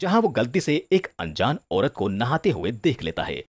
जहां वो गलती से एक अनजान औरत को नहाते हुए देख लेता है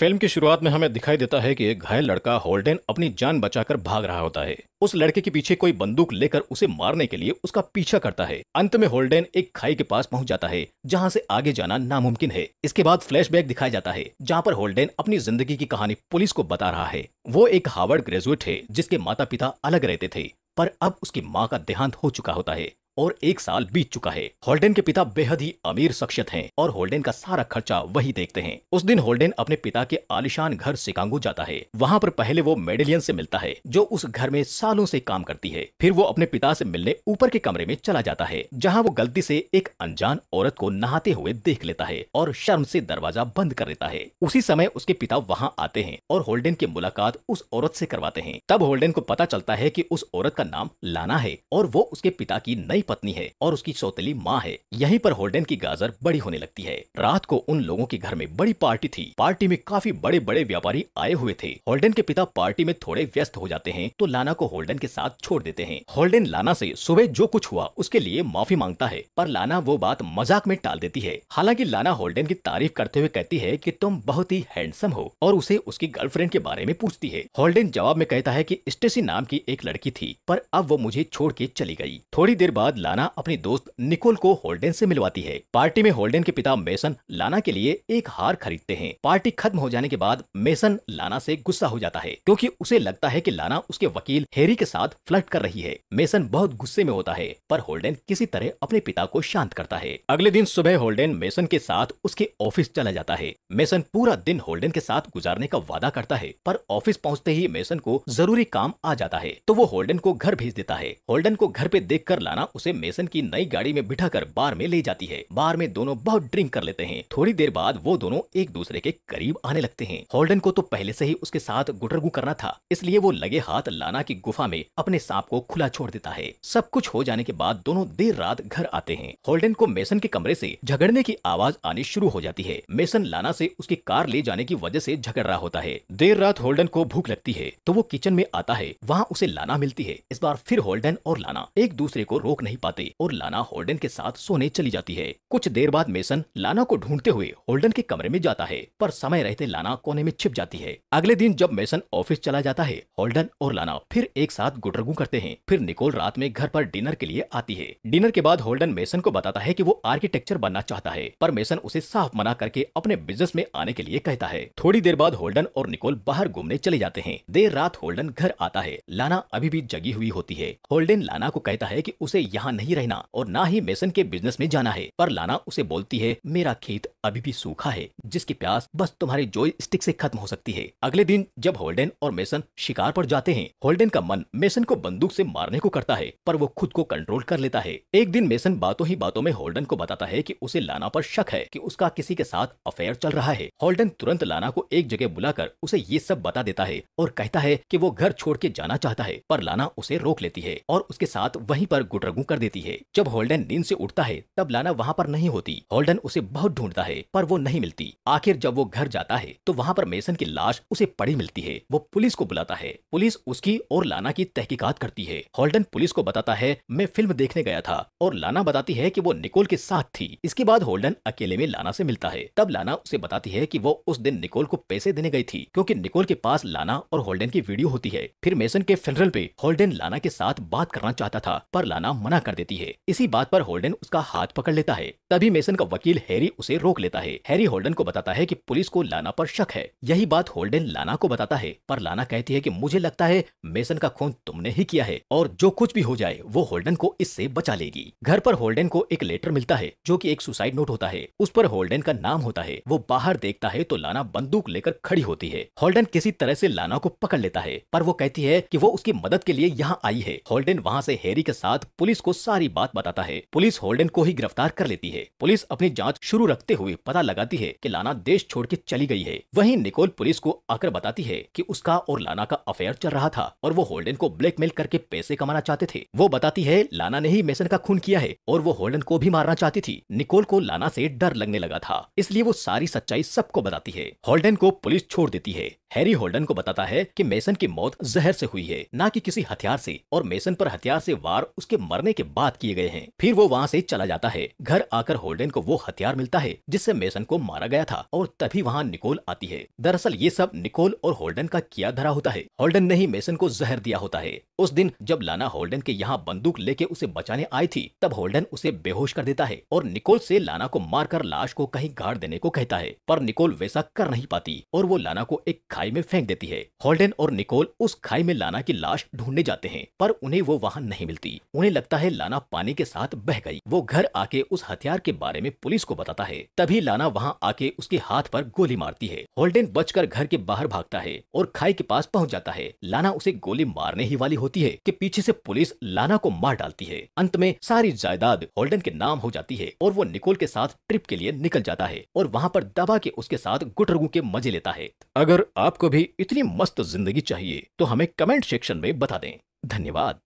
फिल्म की शुरुआत में हमें दिखाई देता है कि एक घायल लड़का होल्डेन अपनी जान बचाकर भाग रहा होता है उस लड़के के पीछे कोई बंदूक लेकर उसे मारने के लिए उसका पीछा करता है अंत में होल्डेन एक खाई के पास पहुंच जाता है जहां से आगे जाना नामुमकिन है इसके बाद फ्लैशबैक दिखाया जाता है जहां पर होल्डेन अपनी जिंदगी की कहानी पुलिस को बता रहा है वो एक हार्वर्ड ग्रेजुएट है जिसके माता पिता अलग रहते थे पर अब उसकी माँ का देहांत हो चुका होता है और एक साल बीत चुका है होल्डेन के पिता बेहद ही अमीर शख्सियत हैं और होल्डेन का सारा खर्चा वही देखते हैं उस दिन होल्डेन अपने पिता के आलिशान घर सिकांगो जाता है वहाँ पर पहले वो मेडिलियन से मिलता है जो उस घर में सालों से काम करती है फिर वो अपने पिता से मिलने ऊपर के कमरे में चला जाता है जहाँ वो गलती से एक अनजान औरत को नहाते हुए देख लेता है और शर्म से दरवाजा बंद कर लेता है उसी समय उसके पिता वहाँ आते हैं और होल्डेन की मुलाकात उस औरत से करवाते हैं तब होल्डेन को पता चलता है की उस औरत का नाम लाना है और वो उसके पिता की नई पत्नी है और उसकी सौतेली माँ है यहीं पर होल्डन की गाजर बड़ी होने लगती है रात को उन लोगों के घर में बड़ी पार्टी थी पार्टी में काफी बड़े बड़े व्यापारी आए हुए थे होल्डन के पिता पार्टी में थोड़े व्यस्त हो जाते हैं तो लाना को होल्डन के साथ छोड़ देते हैं होल्डन लाना से सुबह जो कुछ हुआ उसके लिए माफी मांगता है पर लाना वो बात मजाक में टाल देती है हालांकि लाना होल्डन की तारीफ करते हुए कहती है कि तुम बहुत ही हैंडसम हो और उसे उसकी गर्लफ्रेंड के बारे में पूछती है होल्डन जवाब में कहता है कि स्टेसी नाम की एक लड़की थी पर अब वो मुझे छोड़ के चली गई थोड़ी देर बाद लाना अपनी दोस्त निकोल को होल्डन से मिलवाती है पार्टी में होल्डन के पिता मेसन लाना के लिए एक हार खरीदते हैं पार्टी खत्म हो जाने के बाद मेसन लाना से गुस्सा हो जाता है क्योंकि उसे लगता है कि लाना उसके वकील हेरी के साथ फ्लर्ट कर रही है मेसन बहुत गुस्से में होता है पर होल्डन किसी तरह अपने पिता को शांत करता है अगले दिन सुबह होल्डन मेसन के साथ उसके ऑफिस चला जाता है मेसन पूरा दिन होल्डन के साथ गुजारने का वादा करता है पर ऑफिस पहुँचते ही मेसन को जरूरी काम आ जाता है तो वो होल्डन को घर भेज देता है होल्डन को घर पे देख कर लाना उसे मेसन की नई गाड़ी में बिठाकर बार में ले जाती है बार में दोनों बहुत ड्रिंक कर लेते हैं थोड़ी देर बाद वो दोनों एक दूसरे के करीब आने लगते हैं होल्डन को तो पहले से ही उसके साथ गुटरगु करना था इसलिए वो लगे हाथ लाना की गुफा में अपने सांप को खुला छोड़ देता है सब कुछ हो जाने के बाद दोनों देर रात घर आते हैं होल्डन को मेसन के कमरे से झगड़ने की आवाज आनी शुरू हो जाती है मेसन लाना से उसकी कार ले जाने की वजह से झगड़ रहा होता है देर रात होल्डन को भूख लगती है तो वो किचन में आता है वहाँ उसे लाना मिलती है इस बार फिर होल्डन और लाना एक दूसरे को रोक नहीं पाते और लाना होल्डन के साथ सोने चली जाती है कुछ देर बाद मेसन लाना को ढूंढते हुए होल्डन के कमरे में जाता है पर समय रहते लाना कोने में छिप जाती है अगले दिन जब मेसन ऑफिस चला जाता है होल्डन और लाना फिर एक साथ गुटरगू करते हैं फिर निकोल रात में घर पर डिनर के लिए आती है डिनर के बाद होल्डन मेसन को बताता है की वो आर्किटेक्चर बनना चाहता है पर मेसन उसे साफ मना करके अपने बिजनेस में आने के लिए कहता है थोड़ी देर बाद होल्डन और निकोल बाहर घूमने चले जाते हैं देर रात होल्डन घर आता है लाना अभी भी जगी हुई होती है होल्डन लाना को कहता है की उसे यहाँ नहीं रहना और ना ही मेसन के बिजनेस में जाना है पर लाना उसे बोलती है मेरा खेत अभी भी सूखा है जिसकी प्यास बस तुम्हारे जोई स्टिक से खत्म हो सकती है अगले दिन जब होल्डन और मेसन शिकार पर जाते हैं होल्डन का मन मेसन को बंदूक से मारने को करता है पर वो खुद को कंट्रोल कर लेता है एक दिन मेसन बातों ही बातों में होल्डन को बताता है कि उसे लाना पर शक है कि उसका किसी के साथ अफेयर चल रहा है होल्डन तुरंत लाना को एक जगह बुलाकर उसे ये सब बता देता है और कहता है कि वो घर छोड़ के जाना चाहता है पर लाना उसे रोक लेती है और उसके साथ वहीं पर गुटरगू कर देती है जब होल्डन नींद से उठता है तब लाना वहाँ पर नहीं होती होल्डन उसे बहुत ढूंढता है पर वो नहीं मिलती आखिर जब वो घर जाता है तो वहाँ पर मेसन की लाश उसे पड़ी मिलती है वो पुलिस को बुलाता है पुलिस उसकी और लाना की तहकीकात करती है होल्डन पुलिस को बताता है मैं फिल्म देखने गया था और लाना बताती है की वो निकोल के साथ थी इसके बाद होल्डन अकेले में लाना ऐसी मिलता है तब लाना उसे बताती है की वो उस दिन निकोल को पैसे देने गयी थी क्यूँकी निकोल के पास लाना और होल्डन की वीडियो होती है फिर मेसन के फिनरल पे होल्डन लाना के साथ बात करना चाहता था पर लाना मना कर देती है इसी बात पर होल्डन उसका हाथ पकड़ लेता है तभी मेसन का वकील हैरी उसे रोक रोक लेता है हैरी होल्डन को बताता है कि पुलिस को लाना पर शक है यही बात होल्डन लाना को बताता है पर लाना कहती है कि मुझे लगता है मेसन का खून तुमने ही किया है और जो कुछ भी हो जाए वो होल्डन को इससे बचा लेगी घर पर होल्डन को एक लेटर मिलता है जो की एक सुसाइड नोट होता है उस पर होल्डन का नाम होता है वो बाहर देखता है तो लाना बंदूक लेकर खड़ी होती है होल्डन किसी तरह ऐसी लाना को पकड़ लेता है पर वो कहती है की वो उसकी मदद के लिए यहाँ आई है होल्डन वहाँ ऐसी हैरी के साथ पुलिस को सारी बात बताता है पुलिस होल्डन को ही गिरफ्तार कर लेती है पुलिस अपनी जाँच शुरू रखते हुए हुए पता लगाती है कि लाना देश छोड़ के चली गई है वहीं निकोल पुलिस को आकर बताती है कि उसका और लाना का अफेयर चल रहा था और वो होल्डन को ब्लैकमेल करके पैसे कमाना चाहते थे वो बताती है लाना ने ही मेसन का खून किया है और वो होल्डन को भी मारना चाहती थी निकोल को लाना से डर लगने लगा था इसलिए वो सारी सच्चाई सबको बताती है होल्डन को पुलिस छोड़ देती है हैरी होल्डन को बताता है कि मेसन की मौत जहर से हुई है ना कि किसी हथियार से और मेसन पर हथियार से वार उसके मरने के बाद किए गए हैं फिर वो वहाँ से चला जाता है घर आकर होल्डन को वो हथियार मिलता है जिससे मेसन को मारा गया था और तभी वहाँ निकोल आती है दरअसल ये सब निकोल और होल्डन का किया धरा होता है होल्डन ने ही मेसन को जहर दिया होता है उस दिन जब लाना होल्डन के यहाँ बंदूक लेके उसे बचाने आई थी तब होल्डन उसे बेहोश कर देता है और निकोल से लाना को मारकर लाश को कहीं गाड़ देने को कहता है पर निकोल वैसा कर नहीं पाती और वो लाना को एक खाई में फेंक देती है होल्डन और निकोल उस खाई में लाना की लाश ढूंढने जाते हैं पर उन्हें वो वहाँ नहीं मिलती उन्हें लगता है लाना पानी के साथ बह गई वो घर आके उस हथियार के बारे में पुलिस को बताता है तभी लाना वहाँ आके उसके हाथ पर गोली मारती है होल्डन बचकर घर के बाहर भागता है और खाई के पास पहुँच जाता है लाना उसे गोली मारने ही वाली होती है की पीछे ऐसी पुलिस लाना को मार डालती है अंत में सारी जायदाद होल्डन के नाम हो जाती है और वो निकोल के साथ ट्रिप के लिए निकल जाता है और वहाँ पर दबा के उसके साथ गुटरगू के मजे लेता है अगर आप आपको भी इतनी मस्त जिंदगी चाहिए तो हमें कमेंट सेक्शन में बता दें धन्यवाद